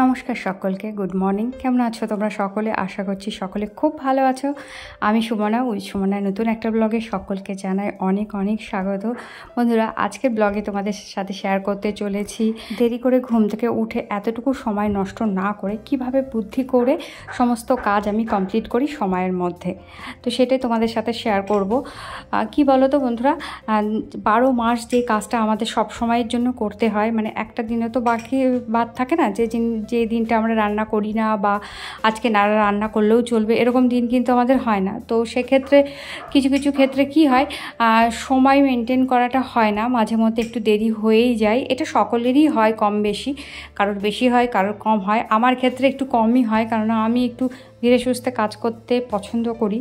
নমস্কার সকলকে good morning কেমন আছো তোমরা সকলে আশা করছি সকলে খুব ভালো আছো আমি সুমনা ওই সুমনায় নতুন একটা ব্লগে সকলকে জানাই অনেক অনেক স্বাগত বন্ধুরা আজকের ব্লগে তোমাদের সাথে শেয়ার করতে চলেছি দেরি করে ঘুম থেকে উঠে এতটুকু সময় নষ্ট না করে কিভাবে বুদ্ধি করে সমস্ত কাজ আমি কমপ্লিট করি সময়ের মধ্যে তো সেটাই তোমাদের সাথে শেয়ার করব কি বলো তো বন্ধুরা বারো মাস যে কাজটা আমাদের সব সময়ের জন্য করতে হয় মানে একটা দিনে তো বাকি বাদ থাকে না যে যে দিনটা আমরা রান্না করি না বা আজকে না রান্না করলেও চলবে এরকম দিন কিন্তু আমাদের হয় না তো সেক্ষেত্রে কিছু কিছু ক্ষেত্রে কি হয় সময় মেনটেন করাটা হয় না মাঝে মধ্যে একটু দেরি হয়েই যায় এটা সকলেরই হয় কম বেশি কারোর বেশি হয় কারোর কম হয় আমার ক্ষেত্রে একটু কমই হয় কারণ আমি একটু ধীরে সুস্থে কাজ করতে পছন্দ করি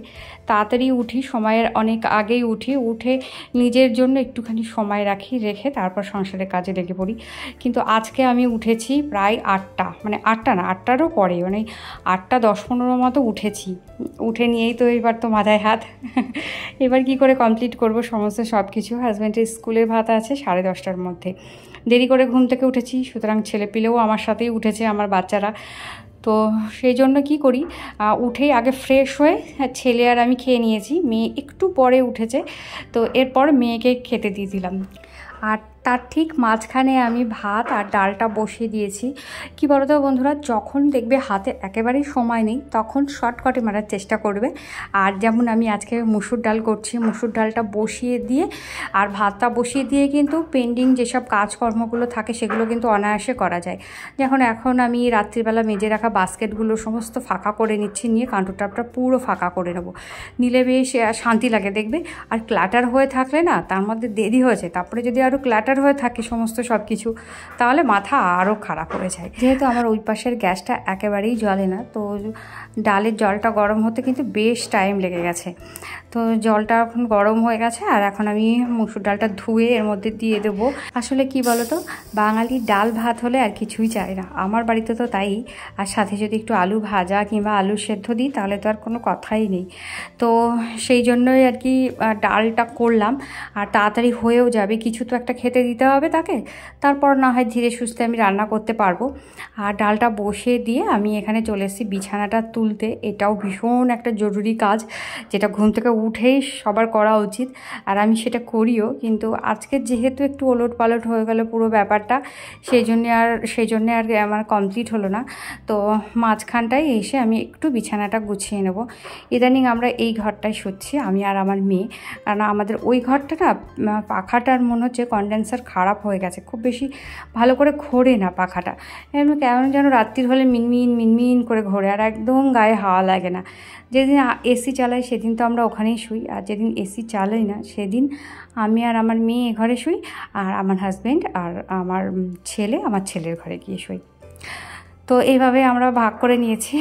তাড়াতাড়ি উঠি সময়ের অনেক আগেই উঠি উঠে নিজের জন্য একটুখানি সময় রাখি রেখে তারপর সংসারের কাজে লেগে পড়ি কিন্তু আজকে আমি উঠেছি প্রায় আটটা মানে আটটা না আটটারও পরে মানে আটটা দশ পনেরো মতো উঠেছি উঠে নিয়েই তো এবার তো মাথায় হাত এবার কি করে কমপ্লিট করব সমস্ত সব কিছু হাজব্যান্ডের স্কুলের ভাত আছে সাড়ে দশটার মধ্যে দেরি করে ঘুম থেকে উঠেছি সুতরাং ছেলেপিলেও আমার সাথেই উঠেছে আমার বাচ্চারা তো সেই জন্য কি করি উঠেই আগে ফ্রেশ হয়ে ছেলে আর আমি খেয়ে নিয়েছি মেয়ে একটু পরে উঠেছে তো এরপর মেয়েকে খেতে দিয়ে দিলাম আর তার ঠিক মাঝখানে আমি ভাত আর ডালটা বসিয়ে দিয়েছি কি তো বন্ধুরা যখন দেখবে হাতে একেবারেই সময় নেই তখন শর্টকাটে মারার চেষ্টা করবে আর যেমন আমি আজকে মুসুর ডাল করছি মুসুর ডালটা বসিয়ে দিয়ে আর ভাতটা বসিয়ে দিয়ে কিন্তু পেন্ডিং যেসব কাজকর্মগুলো থাকে সেগুলো কিন্তু অনায়াসে করা যায় যখন এখন আমি রাত্রিবেলা মেজে রাখা বাস্কেটগুলো সমস্ত ফাঁকা করে নিচ্ছি নিয়ে কাঁটুর টাপটা পুরো ফাঁকা করে নেবো নিলে বেশ শান্তি লাগে দেখবে আর ক্লাটার হয়ে থাকলে না তার মধ্যে দেরি হয়েছে তারপরে যদি আরও ক্লাটার ক্লাস্টার হয়ে থাকে সমস্ত সব কিছু তাহলে মাথা আরও খারাপ হয়ে যায় যেহেতু আমার ওই পাশের গ্যাসটা একেবারেই জ্বলে না তো ডালের জলটা গরম হতে কিন্তু বেশ টাইম লেগে গেছে তো জলটা এখন গরম হয়ে গেছে আর এখন আমি মুসুর ডালটা ধুয়ে এর মধ্যে দিয়ে দেব আসলে কি বলো তো বাঙালি ডাল ভাত হলে আর কিছুই চায় না আমার বাড়িতে তো তাই আর সাথে যদি একটু আলু ভাজা কিংবা আলু সেদ্ধ দিই তাহলে তো আর কোনো কথাই নেই তো সেই জন্যই আর কি ডালটা করলাম আর তাড়াতাড়ি হয়েও যাবে কিছু তো একটা খেতে দিতে হবে তাকে তারপর না হয় ধীরে সুস্থে আমি রান্না করতে পারবো আর ডালটা বসে দিয়ে আমি এখানে চলে এসেছি বিছানাটা তুলতে এটাও ভীষণ একটা জরুরি কাজ যেটা ঘুম থেকে উঠেই সবার করা উচিত আর আমি সেটা করিও কিন্তু আজকে যেহেতু একটু ওলট পালট হয়ে গেল পুরো ব্যাপারটা সেই জন্যে আর সেই জন্যে আর আমার কমপ্লিট হলো না তো মাঝখানটায় এসে আমি একটু বিছানাটা গুছিয়ে নেব ইদানিং আমরা এই ঘরটায় শুচ্ছি আমি আর আমার মেয়ে কারণ আমাদের ওই ঘরটা না পাখাটার মনে হচ্ছে কন্ডেন্সার খারাপ হয়ে গেছে খুব বেশি ভালো করে ঘোরে না পাখাটা কেমন যেন রাত্রির হলে মিনমিন মিনমিন করে ঘোরে আর একদম গায়ে হাওয়া লাগে না যেদিন এসি চালাই সেদিন তো আমরা ওখানেই এখানেই শুই আর যেদিন এসি চালাই না সেদিন আমি আর আমার মেয়ে ঘরে শুই আর আমার হাজব্যান্ড আর আমার ছেলে আমার ছেলের ঘরে গিয়ে শুই তো এইভাবে আমরা ভাগ করে নিয়েছি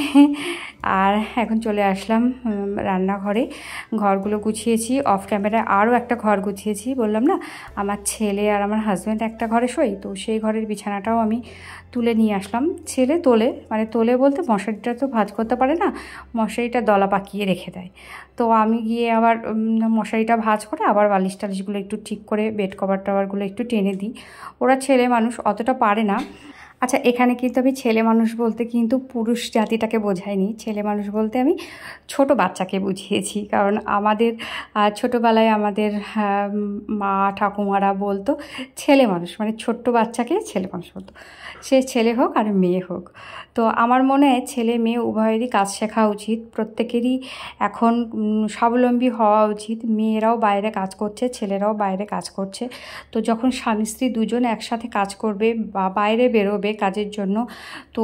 আর এখন চলে আসলাম রান্নাঘরে ঘরগুলো গুছিয়েছি অফ ক্যামেরায় আরও একটা ঘর গুছিয়েছি বললাম না আমার ছেলে আর আমার হাজব্যান্ড একটা ঘরে শোই তো সেই ঘরের বিছানাটাও আমি তুলে নিয়ে আসলাম ছেলে তোলে মানে তোলে বলতে মশারিটা তো ভাজ করতে পারে না মশারিটা দলা পাকিয়ে রেখে দেয় তো আমি গিয়ে আবার মশারিটা ভাজ করে আবার বালিশ টালিশগুলো একটু ঠিক করে বেড কভার টাভারগুলো একটু টেনে দিই ওরা ছেলে মানুষ অতটা পারে না আচ্ছা এখানে কিন্তু আমি ছেলে মানুষ বলতে কিন্তু পুরুষ জাতিটাকে বোঝাইনি ছেলে মানুষ বলতে আমি ছোট বাচ্চাকে বুঝিয়েছি কারণ আমাদের ছোটোবেলায় আমাদের মা ঠাকুমারা বলতো ছেলে মানুষ মানে ছোট্ট বাচ্চাকে ছেলে মানুষ বলতো সে ছেলে হোক আর মেয়ে হোক তো আমার মনে হয় ছেলে মেয়ে উভয়েরই কাজ শেখা উচিত প্রত্যেকেরই এখন স্বাবলম্বী হওয়া উচিত মেয়েরাও বাইরে কাজ করছে ছেলেরাও বাইরে কাজ করছে তো যখন স্বামী স্ত্রী দুজন একসাথে কাজ করবে বা বাইরে বেরোবে কাজের জন্য তো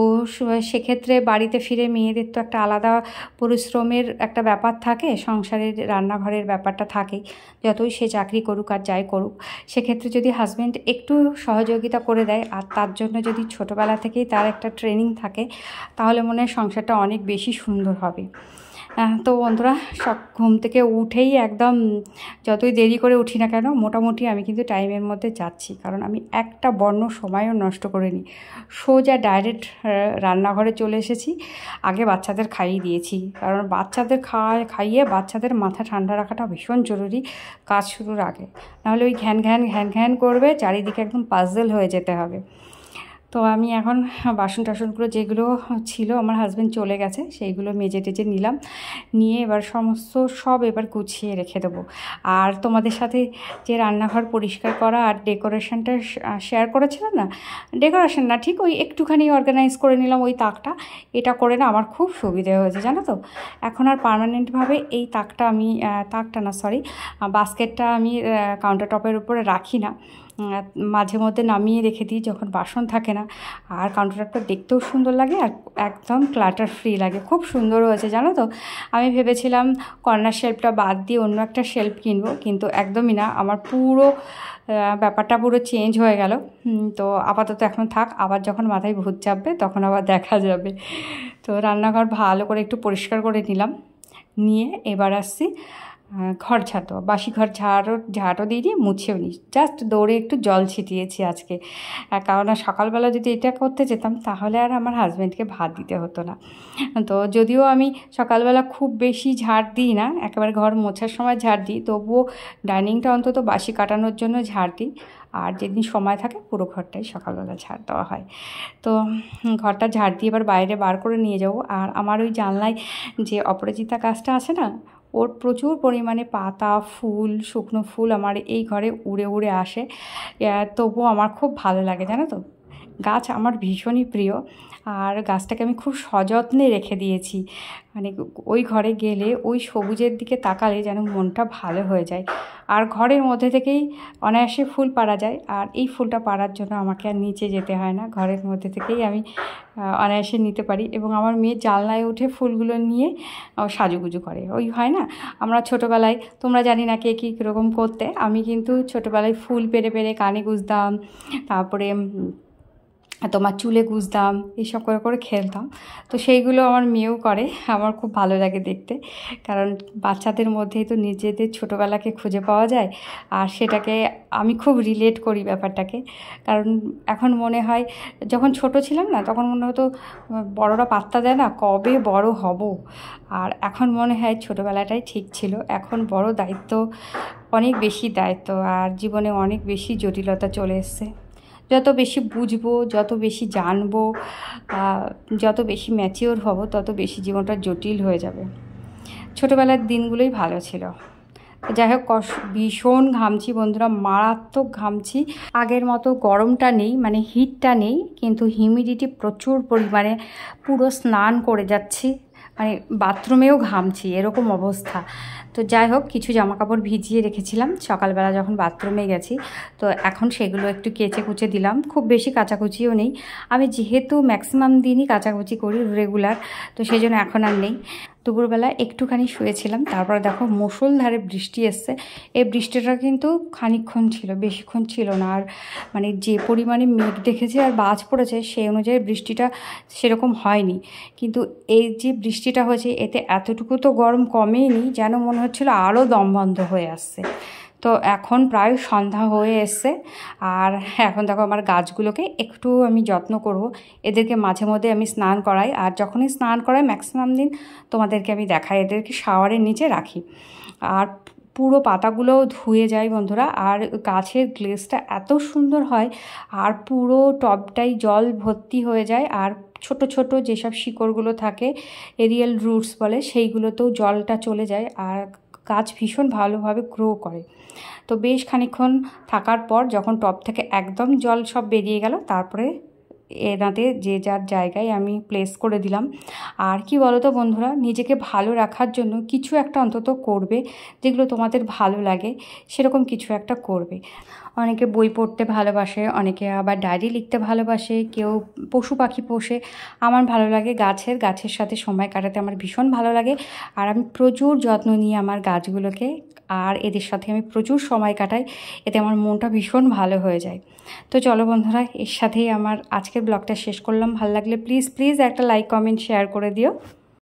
সেক্ষেত্রে বাড়িতে ফিরে মেয়েদের তো একটা আলাদা পরিশ্রমের একটা ব্যাপার থাকে সংসারের রান্নাঘরের ব্যাপারটা থাকেই যতই সে চাকরি করুক আর যাই করুক সেক্ষেত্রে যদি হাজব্যান্ড একটু সহযোগিতা করে দেয় আর তার জন্য যদি ছোটোবেলা থেকেই তার একটা ট্রেনিং থাকে তাহলে মনে হয় সংসারটা অনেক বেশি সুন্দর হবে তো বন্ধুরা সব ঘুম থেকে উঠেই একদম যতই দেরি করে উঠি না কেন মোটামুটি আমি কিন্তু টাইমের মধ্যে যাচ্ছি কারণ আমি একটা বর্ণ সময়ও নষ্ট করে নিই সোজা ডাইরেক্ট রান্নাঘরে চলে এসেছি আগে বাচ্চাদের খাইয়ে দিয়েছি কারণ বাচ্চাদের খাওয়া খাইয়ে বাচ্চাদের মাথা ঠান্ডা রাখাটা ভীষণ জরুরি কাজ শুরুর আগে নাহলে ওই ঘ্যান ঘ্যান ঘ্যান ঘ্যান করবে চারিদিকে একদম পাজল হয়ে যেতে হবে তো আমি এখন বাসন টাসনগুলো যেগুলো ছিল আমার হাজব্যান্ড চলে গেছে সেইগুলো মেজে টেজে নিলাম নিয়ে এবার সমস্ত সব এবার গুছিয়ে রেখে দেবো আর তোমাদের সাথে যে রান্নাঘর পরিষ্কার করা আর ডেকোরেশনটা শেয়ার করেছিলাম না ডেকোরেশন না ঠিক ওই একটুখানি অর্গানাইজ করে নিলাম ওই তাকটা এটা করে না আমার খুব সুবিধে হয়েছে জানো তো এখন আর পারমানেন্টভাবে এই তাকটা আমি তাকটা না সরি বাস্কেটটা আমি কাউন্টার টপের উপরে রাখি না মাঝে মধ্যে নামিয়ে রেখে দিই যখন বাসন থাকে না আর কাউন্টারটপটা দেখতেও সুন্দর লাগে আর একদম ক্লাটার ফ্রি লাগে খুব সুন্দর হয়েছে জানো তো আমি ভেবেছিলাম কর্নার শেল্পটা বাদ দিয়ে অন্য একটা শেল্প কিনবো কিন্তু একদমই না আমার পুরো ব্যাপারটা পুরো চেঞ্জ হয়ে গেল তো আপাতত এখন থাক আবার যখন মাথায় ভূত চাপবে তখন আবার দেখা যাবে তো রান্নাঘর ভালো করে একটু পরিষ্কার করে নিলাম নিয়ে এবার আসছি ঘর ছাতো বাসি ঘর ঝাড়ও দিয়ে দিয়ে মুছেও নি জাস্ট দৌড়ে একটু জল ছিটিয়েছি আজকে কারণ সকালবেলা যদি এটা করতে যেতাম তাহলে আর আমার হাজব্যান্ডকে ভাত দিতে হতো না তো যদিও আমি সকালবেলা খুব বেশি ঝাড় দিই না একেবারে ঘর মোছার সময় ঝাড় দিই তবুও ডাইনিংটা অন্তত বাসি কাটানোর জন্য ঝাড় দিই আর যেদিন সময় থাকে পুরো ঘরটাই সকালবেলা ঝাড় দেওয়া হয় তো ঘরটা ঝাড় দিয়ে এবার বাইরে বার করে নিয়ে যাব আর আমার ওই জানলায় যে অপরাজিতা গাছটা আছে না ওর প্রচুর পরিমাণে পাতা ফুল শুকনো ফুল আমার এই ঘরে উড়ে উড়ে আসে তবুও আমার খুব ভালো লাগে জানো তো গাছ আমার ভীষণই প্রিয় আর গাছটাকে আমি খুব সযত্নে রেখে দিয়েছি মানে ওই ঘরে গেলে ওই সবুজের দিকে তাকালে যেন মনটা ভালো হয়ে যায় আর ঘরের মধ্যে থেকেই অনায়াসে ফুল পারা যায় আর এই ফুলটা পাড়ার জন্য আমাকে আর নিচে যেতে হয় না ঘরের মধ্যে থেকেই আমি অনায়াসে নিতে পারি এবং আমার মেয়ে জালনায় উঠে ফুলগুলো নিয়ে সাজুগুজু করে ওই হয় না আমরা ছোটোবেলায় তোমরা জানি না কে কী কীরকম করতে আমি কিন্তু ছোটোবেলায় ফুল পেরে পেরে কানে গুজতাম তারপরে তোমার চুলে গুজতাম এইসব করে করে খেলতাম তো সেইগুলো আমার মেয়েও করে আমার খুব ভালো লাগে দেখতে কারণ বাচ্চাদের মধ্যেই তো নিজেদের ছোটোবেলাকে খুঁজে পাওয়া যায় আর সেটাকে আমি খুব রিলেট করি ব্যাপারটাকে কারণ এখন মনে হয় যখন ছোট ছিলাম না তখন মনে হতো বড়রা পাত্তা দেয় না কবে বড় হব আর এখন মনে হয় ছোটোবেলাটাই ঠিক ছিল এখন বড় দায়িত্ব অনেক বেশি দায়িত্ব আর জীবনে অনেক বেশি জটিলতা চলে এসছে যত বেশি বুঝবো যত বেশি জানবো যত বেশি ম্যাচিওর হব তত বেশি জীবনটা জটিল হয়ে যাবে ছোটোবেলার দিনগুলোই ভালো ছিল যাই হোক ভীষণ ঘামছি বন্ধুরা মারাত্মক ঘামছি আগের মতো গরমটা নেই মানে হিটটা নেই কিন্তু হিউমিডিটি প্রচুর পরিমাণে পুরো স্নান করে যাচ্ছি মানে বাথরুমেও ঘামছি এরকম অবস্থা তো যাই হোক কিছু জামা কাপড় ভিজিয়ে রেখেছিলাম সকালবেলা যখন বাথরুমে গেছি তো এখন সেগুলো একটু কেচে কুচে দিলাম খুব বেশি কাচাকুচিও নেই আমি যেহেতু ম্যাক্সিমাম দিনই কাচাকুচি করি রেগুলার তো সেই জন্য এখন আর নেই দুপুরবেলা একটুখানি শুয়েছিলাম তারপরে দেখো মুসলধারে বৃষ্টি এসছে এই বৃষ্টিটা কিন্তু খানিক্ষণ ছিল বেশিক্ষণ ছিল না আর মানে যে পরিমাণে মেঘ দেখেছে আর বাজ পড়েছে সেই অনুযায়ী বৃষ্টিটা সেরকম হয়নি কিন্তু এই যে বৃষ্টিটা হয়েছে এতে এতটুকু তো গরম কমেইনি যেন মনে হচ্ছিল আরও দম বন্ধ হয়ে আসছে তো এখন প্রায় সন্ধ্যা হয়ে এসছে আর এখন দেখো আমার গাছগুলোকে একটু আমি যত্ন করব এদেরকে মাঝে মধ্যে আমি স্নান করাই আর যখনই স্নান করাই ম্যাক্সিমাম দিন তোমাদেরকে আমি দেখাই এদেরকে শাওয়ারের নিচে রাখি আর পুরো পাতাগুলোও ধুয়ে যায় বন্ধুরা আর গাছের গ্লেসটা এত সুন্দর হয় আর পুরো টবটাই জল ভর্তি হয়ে যায় আর ছোট ছোট যেসব শিকড়গুলো থাকে এরিয়াল রুটস বলে সেইগুলোতেও জলটা চলে যায় আর গাছ ভীষণ ভালোভাবে গ্রো করে তো বেশ খানিক্ষণ থাকার পর যখন টপ থেকে একদম জল সব বেরিয়ে গেল তারপরে এনাতে যে যার জায়গায় আমি প্লেস করে দিলাম আর কি বলো তো বন্ধুরা নিজেকে ভালো রাখার জন্য কিছু একটা অন্তত করবে যেগুলো তোমাদের ভালো লাগে সেরকম কিছু একটা করবে অনেকে বই পড়তে ভালোবাসে অনেকে আবার ডায়েরি লিখতে ভালোবাসে কেউ পশু পাখি পোষে আমার ভালো লাগে গাছের গাছের সাথে সময় কাটাতে আমার ভীষণ ভালো লাগে আর আমি প্রচুর যত্ন নিয়ে আমার গাছগুলোকে আর এদের সাথে আমি প্রচুর সময় কাটাই এতে আমার মনটা ভীষণ ভালো হয়ে যায় তো চলো বন্ধুরা এর সাথেই আমার আজকের ব্লগটা শেষ করলাম ভালো লাগলে প্লিজ প্লিজ একটা লাইক কমেন্ট শেয়ার করে দিও